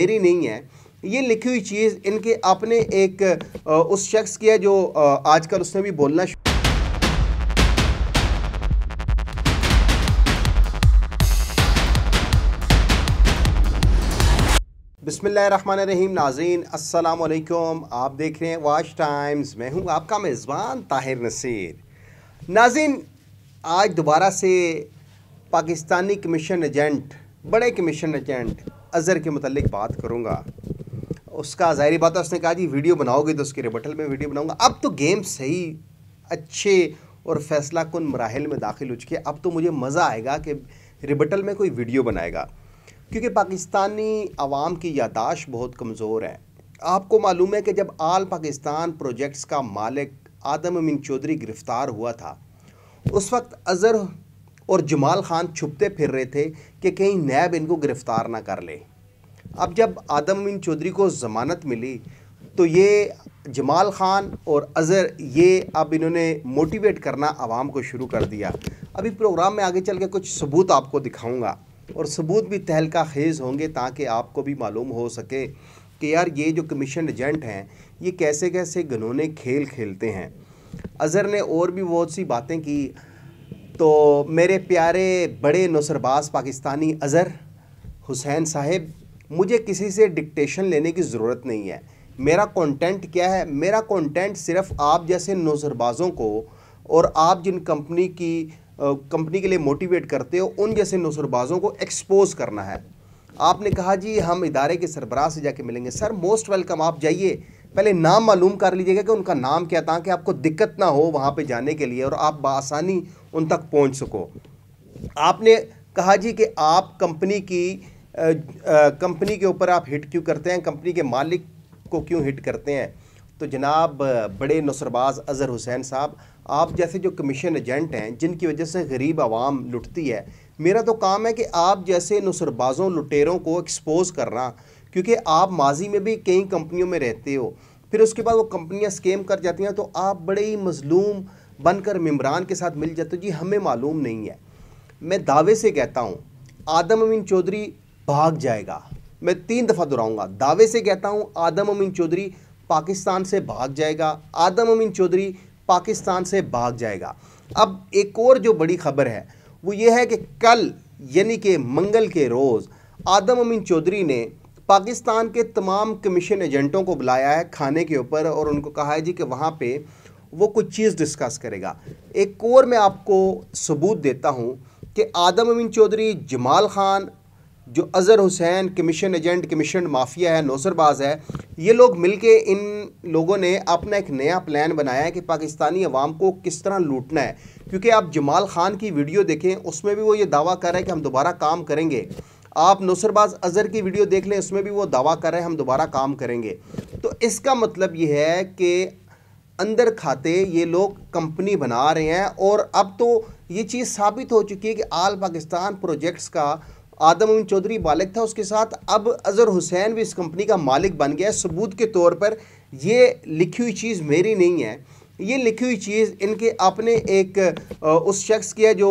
मेरी नहीं है ये लिखी हुई चीज़ इनके अपने एक उस शख्स की है जो आजकल उसने भी बोलना बिसमीम नाजीन असलकुम आप देख रहे हैं वाच टाइम्स मैं हूँ आपका मेज़बान ताहिर नसीर नाजीन आज दोबारा से पाकिस्तानी कमीशन एजेंट बड़े कमीशन एजेंट अज़र के मतलब बात करूँगा उसका ज़ाहिर बात है उसने कहा जी वीडियो बनाओगे तो उसके रिबटल में वीडियो बनाऊँगा अब तो गेम सही अच्छे और फैसला कन मराहल में दाखिल हो चुके अब तो मुझे मज़ा आएगा कि रिबटल में कोई वीडियो बनाएगा क्योंकि पाकिस्तानी आवाम की यादाश्त बहुत कमज़ोर है आपको मालूम है कि जब आल पाकिस्तान प्रोजेक्ट्स का मालिक आदम अमीन चौधरी गिरफ़्तार हुआ था उस वक्त अज़र और जमाल खान छुपते फिर रहे थे कि कहीं नैब इनको गिरफ़्तार ना कर ले अब जब आदम बिन चौधरी को ज़मानत मिली तो ये जमाल खान और अज़र ये अब इन्होंने मोटिवेट करना आवाम को शुरू कर दिया अभी प्रोग्राम में आगे चल के कुछ सबूत आपको दिखाऊंगा और सबूत भी तहलका खेज होंगे ताकि आपको भी मालूम हो सके कि यार ये जो कमीशन एजेंट हैं ये कैसे कैसे गनोने खेल खेलते हैं अज़र ने और भी बहुत सी बातें की तो मेरे प्यारे बड़े नौसरबाज पाकिस्तानी अज़र हुसैन साहब मुझे किसी से डिक्टेशन लेने की ज़रूरत नहीं है मेरा कंटेंट क्या है मेरा कंटेंट सिर्फ आप जैसे नौसरबाज़ों को और आप जिन कंपनी की कंपनी के लिए मोटिवेट करते हो उन जैसे नौसरबाज़ों को एक्सपोज करना है आपने कहा जी हम इदारे के सरबराह से जाके मिलेंगे सर मोस्ट वेलकम आप जाइए पहले नाम मालूम कर लीजिएगा कि उनका नाम क्या ताकि आपको दिक्कत ना हो वहाँ पे जाने के लिए और आप बासानी उन तक पहुंच सको आपने कहा जी कि आप कंपनी की कंपनी के ऊपर आप हिट क्यों करते हैं कंपनी के मालिक को क्यों हिट करते हैं तो जनाब बड़े नसरबाज अज़हर हुसैन साहब आप जैसे जो कमीशन एजेंट हैं जिनकी वजह से गरीब आवाम लुटती है मेरा तो काम है कि आप जैसे नसरबाजों लुटेरों को एक्सपोज करना क्योंकि आप माजी में भी कई कंपनियों में रहते हो फिर उसके बाद वो कंपनियाँ स्केम कर जाती हैं तो आप बड़े ही मजलूम बनकर मम्बरान के साथ मिल जाते तो जी हमें मालूम नहीं है मैं दावे से कहता हूँ आदम अमीन चौधरी भाग जाएगा मैं तीन दफ़ा दोहराऊंगा दावे से कहता हूँ आदम अमीन चौधरी पाकिस्तान से भाग जाएगा आदम अमीन चौधरी पाकिस्तान से भाग जाएगा अब एक और जो बड़ी खबर है वो ये है कि कल यानी कि मंगल के रोज़ आदम अमीन चौधरी ने पाकिस्तान के तमाम कमीशन एजेंटों को बुलाया है खाने के ऊपर और उनको कहा है जी कि वहाँ पर वो कुछ चीज़ डिस्कस करेगा एक कोर में आपको सबूत देता हूँ कि आदम अमीन चौधरी जमाल खान जो Azhar Hussain commission agent commission mafia है नौसरबाज है ये लोग मिलके इन लोगों ने अपना एक नया प्लान बनाया है कि पाकिस्तानी अवाम को किस तरह लूटना है क्योंकि आप जमाल खान की वीडियो देखें उसमें भी वो ये दावा कर रहे हैं कि हम दोबारा काम करेंगे आप नौसरबाज अजहर की वीडियो देख लें उसमें भी वो दावा कर रहे हैं हम दोबारा काम करेंगे तो इसका मतलब ये है कि अंदर खाते ये लोग कंपनी बना रहे हैं और अब तो ये चीज़ साबित हो चुकी है कि आल पाकिस्तान प्रोजेक्ट्स का आदम अमीन चौधरी मालिक था उसके साथ अब अज़हर हुसैन भी इस कंपनी का मालिक बन गया सबूत के तौर पर ये लिखी हुई चीज़ मेरी नहीं है ये लिखी हुई चीज़ इनके अपने एक उस शख्स की है जो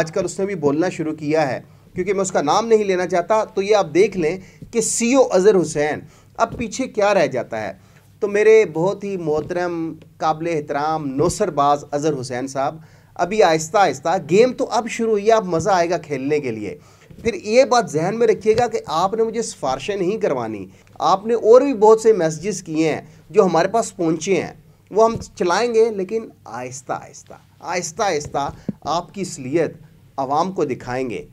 आजकल उसने भी बोलना शुरू किया है क्योंकि मैं उसका नाम नहीं लेना चाहता तो ये आप देख लें कि सी ओ अज़र हुसैन अब पीछे क्या रह जाता है तो मेरे बहुत ही मोहतरम काबिल एहतराम नौसरबाज अज़हर हुसैन साहब अभी आहिस्ता आहिस्ता गेम तो अब शुरू हुई है अब मज़ा आएगा खेलने के लिए फिर ये बात जहन में रखिएगा कि आपने मुझे सिफारशें नहीं करवानी आपने और भी बहुत से मैसेजेस किए हैं जो हमारे पास पहुँचे हैं वो हम चलाएंगे लेकिन आहिस्ता आहिस्ता आहिस्ता आहिस्ता आपकी असलियत आवाम को दिखाएंगे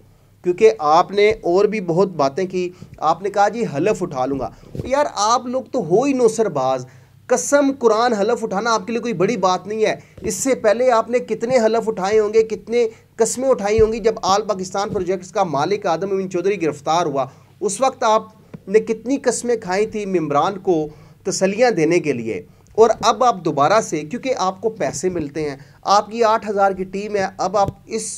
क्योंकि आपने और भी बहुत बातें की आपने कहा जी हलफ उठा लूँगा यार आप लोग तो हो ही नौसरबाज़ कसम कुरान हलफ उठाना आपके लिए कोई बड़ी बात नहीं है इससे पहले आपने कितने हलफ उठाए होंगे कितने कस्में उठाई होंगी जब आल पाकिस्तान प्रोजेक्ट्स का मालिक आदम अमीन चौधरी गिरफ़्तार हुआ उस वक्त आपने कितनी कस्में खाई थी मम्बरान को तसलियाँ देने के लिए और अब आप दोबारा से क्योंकि आपको पैसे मिलते हैं आपकी आठ हज़ार की टीम है अब आप इस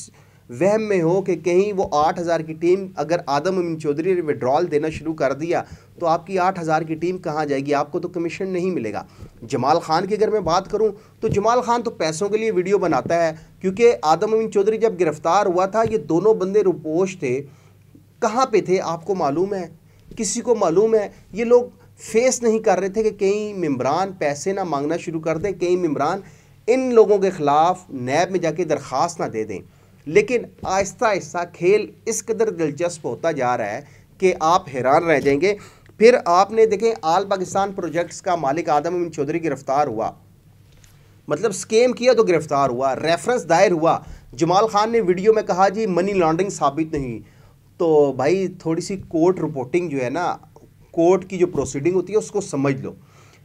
वहम में हो कि कहीं वो आठ हज़ार की टीम अगर आदम अमीन चौधरी ने विड्रॉल देना शुरू कर दिया तो आपकी आठ हज़ार की टीम कहाँ जाएगी आपको तो कमीशन नहीं मिलेगा जमाल खान की अगर मैं बात करूँ तो जमाल खान तो पैसों के लिए वीडियो बनाता है क्योंकि आदम अमीन चौधरी जब गिरफ़्तार हुआ था ये दोनों बंदे रुपोश थे कहाँ पे थे आपको मालूम है किसी को मालूम है ये लोग फेस नहीं कर रहे थे कि कई मम्बरान पैसे ना मांगना शुरू कर दें कई मम्बरान इन लोगों के ख़िलाफ़ नैब में जाके दरख्वास्त ना दे दें लेकिन आहिस्ता आहिस्ता खेल इस कदर दिलचस्प होता जा रहा है कि आप हैरान रह जाएंगे फिर आपने देखें आल पाकिस्तान प्रोजेक्ट्स का मालिक आदम अमीन चौधरी गिरफ्तार हुआ मतलब स्केम किया तो गिरफ्तार हुआ रेफरेंस दायर हुआ जमाल खान ने वीडियो में कहा जी मनी लॉन्ड्रिंग साबित नहीं तो भाई थोड़ी सी कोर्ट रिपोर्टिंग जो है ना कोर्ट की जो प्रोसीडिंग होती है उसको समझ लो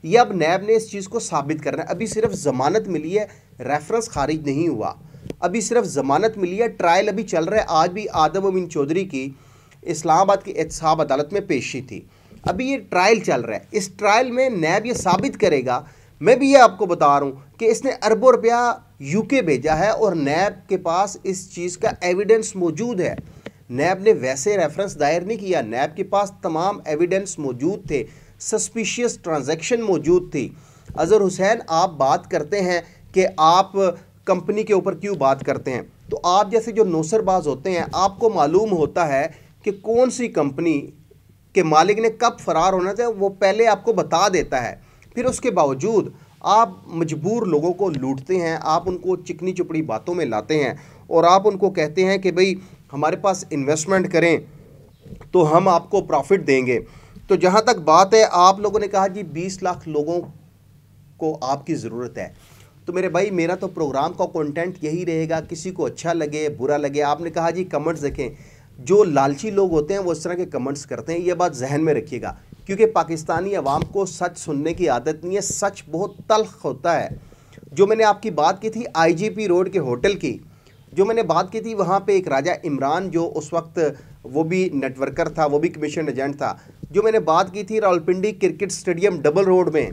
ये अब नैब ने इस चीज़ को साबित करना है अभी सिर्फ ज़मानत मिली है रेफरेंस खारिज नहीं हुआ अभी सिर्फ ज़मानत मिली है ट्रायल अभी चल रहा है आज भी आदम अमीन चौधरी की इस्लामाबाद की एहसाब अदालत में पेशी थी अभी ये ट्रायल चल रहा है इस ट्रायल में नैब ये साबित करेगा मैं भी ये आपको बता रहा हूँ कि इसने अरबों रुपया यूके भेजा है और नैब के पास इस चीज़ का एविडेंस मौजूद है नैब ने वैसे रेफरेंस दायर नहीं किया नैब के पास तमाम एविडेंस मौजूद थे सस्पिशियस ट्रांजैक्शन मौजूद थी अजहर हुसैन आप बात करते हैं कि आप कंपनी के ऊपर क्यों बात करते हैं तो आप जैसे जो नौसरबाज होते हैं आपको मालूम होता है कि कौन सी कंपनी के मालिक ने कब फ़रार होना चाहिए वो पहले आपको बता देता है फिर उसके बावजूद आप मजबूर लोगों को लूटते हैं आप उनको चिकनी चुपड़ी बातों में लाते हैं और आप उनको कहते हैं कि भाई हमारे पास इन्वेस्टमेंट करें तो हम आपको प्रॉफिट देंगे तो जहाँ तक बात है आप लोगों ने कहा जी बीस लाख लोगों को आपकी ज़रूरत है तो मेरे भाई मेरा तो प्रोग्राम का कंटेंट यही रहेगा किसी को अच्छा लगे बुरा लगे आपने कहा जी कमेंट्स देखें जो लालची लोग होते हैं वो इस तरह के कमेंट्स करते हैं ये बात जहन में रखिएगा क्योंकि पाकिस्तानी अवाम को सच सुनने की आदत नहीं है सच बहुत तलख होता है जो मैंने आपकी बात की थी आई रोड के होटल की जो मैंने बात की थी वहाँ पर एक राजा इमरान जो उस वक्त वो भी नेटवर्कर था वो भी कमीशन एजेंट था जो मैंने बात की थी Rawalpindi cricket stadium double road में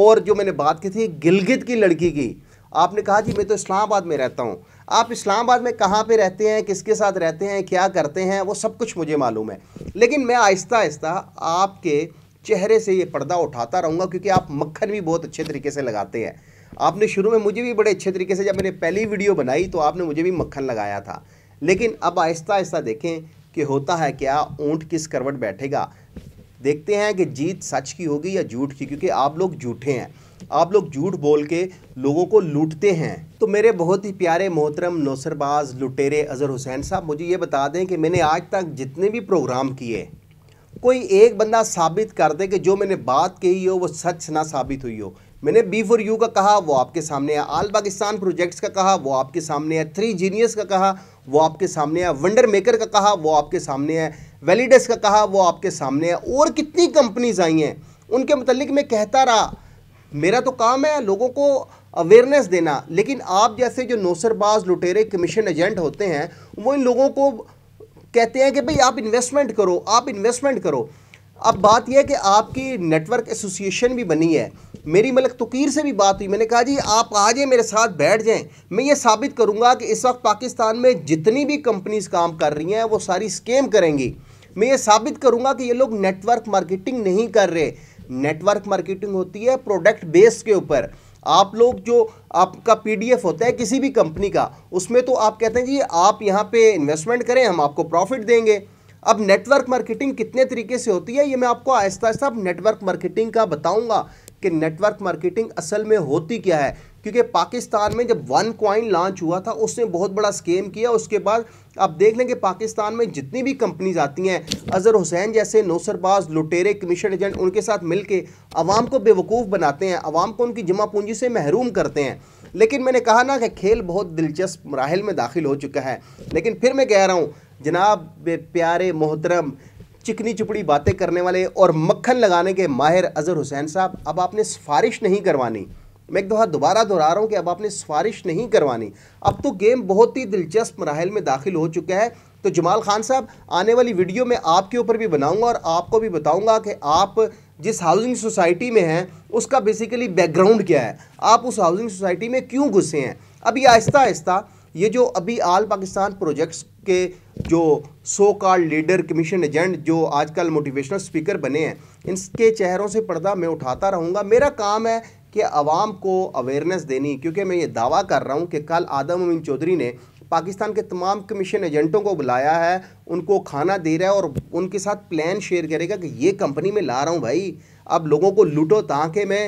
और जो मैंने बात की थी गिलगित की लड़की की आपने कहा जी मैं तो इस्लामाबाद में रहता हूँ आप इस्लामाबाद में कहाँ पे रहते हैं किसके साथ रहते हैं क्या करते हैं वो सब कुछ मुझे मालूम है लेकिन मैं आहिस्ता आहिस्ता आपके चेहरे से ये पर्दा उठाता रहूँगा क्योंकि आप मक्खन भी बहुत अच्छे तरीके से लगाते हैं आपने शुरू में मुझे भी बड़े अच्छे तरीके से जब मैंने पहली वीडियो बनाई तो आपने मुझे भी मक्खन लगाया था लेकिन अब आहिस्ता आहिस्ता देखें कि होता है क्या ऊँट किस करवट बैठेगा देखते हैं कि जीत सच की होगी या झूठ की क्योंकि आप लोग झूठे हैं आप लोग झूठ बोल के लोगों को लूटते हैं तो मेरे बहुत ही प्यारे मोहतरम नौसरबाज लुटेरे अज़र हुसैन साहब मुझे ये बता दें कि मैंने आज तक जितने भी प्रोग्राम किए कोई एक बंदा साबित कर दे कि जो मैंने बात कही हो वो सच ना साबित हुई हो मैंने बी फॉर यू का कहा वो आपके सामने है आल पाकिस्तान प्रोजेक्ट्स का कहा वो आपके सामने है थ्री जीनियस का कहा वो आपके सामने है वंडर मेकर का कहा वो आपके सामने है वैलिडस का कहा वो आपके सामने है और कितनी कंपनीज आई हैं उनके मतलब मैं कहता रहा मेरा तो काम है लोगों को अवेयरनेस देना लेकिन आप जैसे जो नौसरबाज लुटेरे कमीशन एजेंट होते हैं वो इन लोगों को कहते हैं कि भाई आप इन्वेस्टमेंट करो आप इन्वेस्टमेंट करो अब बात यह है कि आपकी नेटवर्क एसोसिएशन भी बनी है मेरी मलक तकीर से भी बात हुई मैंने कहा जी आप आ जाए मेरे साथ बैठ जाएं मैं ये साबित करूंगा कि इस वक्त पाकिस्तान में जितनी भी कंपनीज काम कर रही हैं वो सारी स्केम करेंगी मैं ये साबित करूंगा कि ये लोग नेटवर्क मार्केटिंग नहीं कर रहे नेटवर्क मार्केटिंग होती है प्रोडक्ट बेस के ऊपर आप लोग जो आपका पीडीएफ होता है किसी भी कंपनी का उसमें तो आप कहते हैं जी आप यहाँ पे इन्वेस्टमेंट करें हम आपको प्रॉफिट देंगे अब नेटवर्क मार्केटिंग कितने तरीके से होती है ये मैं आपको आहिस्ता आहिस्ता अब नेटवर्क मार्केटिंग का बताऊंगा कि नेटवर्क मार्केटिंग असल में होती क्या है क्योंकि पाकिस्तान में जब वन क्वाइन लॉन्च हुआ था उसने बहुत बड़ा स्केम किया उसके बाद आप देख लें कि पाकिस्तान में जितनी भी कंपनीज आती हैं अज़र हुसैन जैसे नौसरबाज लुटेरे कमीशन एजेंट उनके साथ मिल के आवाम को बेवकूफ़ बनाते हैं आवाम को उनकी जमा पूंजी से महरूम करते हैं लेकिन मैंने कहा ना कि खेल बहुत दिलचस्प मराहल में दाखिल हो चुका है लेकिन फिर मैं कह रहा हूँ जनाब प्यारे मोहतरम चिकनी चुपड़ी बातें करने वाले और मक्खन लगाने के माहिर अज़र हुसैन साहब अब आपने सिफारिश नहीं करवानी मैं एक दफ़ा दोबारा दोहरा रहा हूँ कि अब आपने सिफारिश नहीं करवानी अब तो गेम बहुत ही दिलचस्प मराहल में दाखिल हो चुका है तो जमाल खान साहब आने वाली वीडियो में आपके ऊपर भी बनाऊंगा और आपको भी बताऊंगा कि आप जिस हाउसिंग सोसाइटी में हैं उसका बेसिकली बैकग्राउंड क्या है आप उस हाउसिंग सोसाइटी में क्यों घुसे हैं अभी आहिस्ता आहिस्ता ये जो अभी आल पाकिस्तान प्रोजेक्ट्स के जो so called leader commission agent जो आजकल मोटिवेशनल स्पीकर बने हैं इनके चेहरों से पर्दा मैं उठाता रहूँगा मेरा काम है कि आवाम को अवेयरनेस देनी क्योंकि मैं ये दावा कर रहा हूँ कि कल आदम अमीन चौधरी ने पाकिस्तान के तमाम कमीशन एजेंटों को बुलाया है उनको खाना दे रहा है और उनके साथ प्लान शेयर करेगा कि ये कंपनी में ला रहा हूँ भाई अब लोगों को लूटो ताकि मैं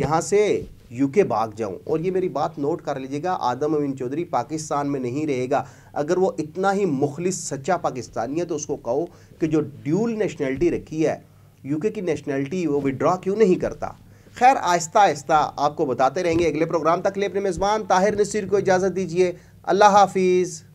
यहाँ से यूके भाग जाऊं और ये मेरी बात नोट कर लीजिएगा आदम अमीन चौधरी पाकिस्तान में नहीं रहेगा अगर वो इतना ही मुखलिस सच्चा पाकिस्तानी है तो उसको कहो कि जो ड्यूल नेशनैलिटी रखी है यूके की नेशनैलिटी वो विड्रॉ क्यों नहीं करता खैर आहिस्ता आहिस्ता आपको बताते रहेंगे अगले प्रोग्राम तक ले अपने मेज़बान ताहिर नसीर को इजाज़त दीजिए अल्लाह हाफिज़